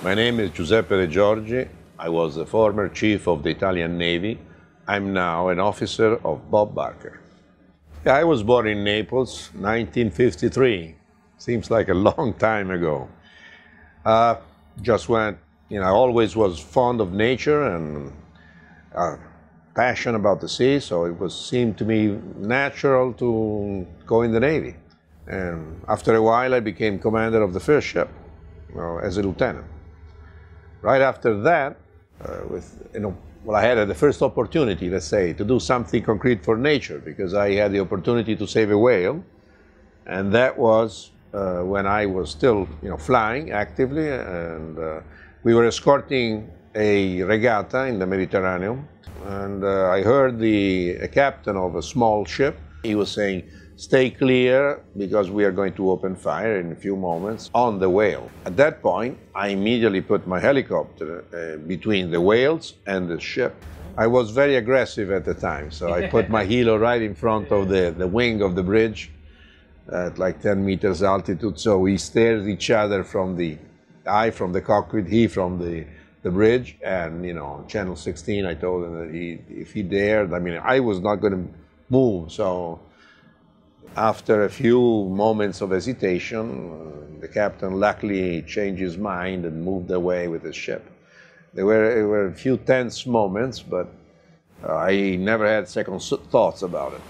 My name is Giuseppe De Giorgi. I was the former chief of the Italian Navy. I'm now an officer of Bob Barker. I was born in Naples, 1953. Seems like a long time ago. Uh, just went, you know, I always was fond of nature and uh, passion about the sea, so it was seemed to me natural to go in the Navy. And after a while, I became commander of the first ship well, as a lieutenant. Right after that, uh, with, you know, well, I had the first opportunity, let's say, to do something concrete for nature because I had the opportunity to save a whale, and that was uh, when I was still, you know, flying actively, and uh, we were escorting a regatta in the Mediterranean, and uh, I heard the captain of a small ship he was saying, stay clear because we are going to open fire in a few moments on the whale. At that point, I immediately put my helicopter uh, between the whales and the ship. I was very aggressive at the time, so I put my helo right in front of the, the wing of the bridge at like 10 meters altitude, so we stared each other from the I from the cockpit, he from the the bridge, and you know, Channel 16. I told him that he, if he dared, I mean, I was not going to move. So after a few moments of hesitation, uh, the captain luckily changed his mind and moved away with his ship. There were, there were a few tense moments, but uh, I never had second thoughts about it.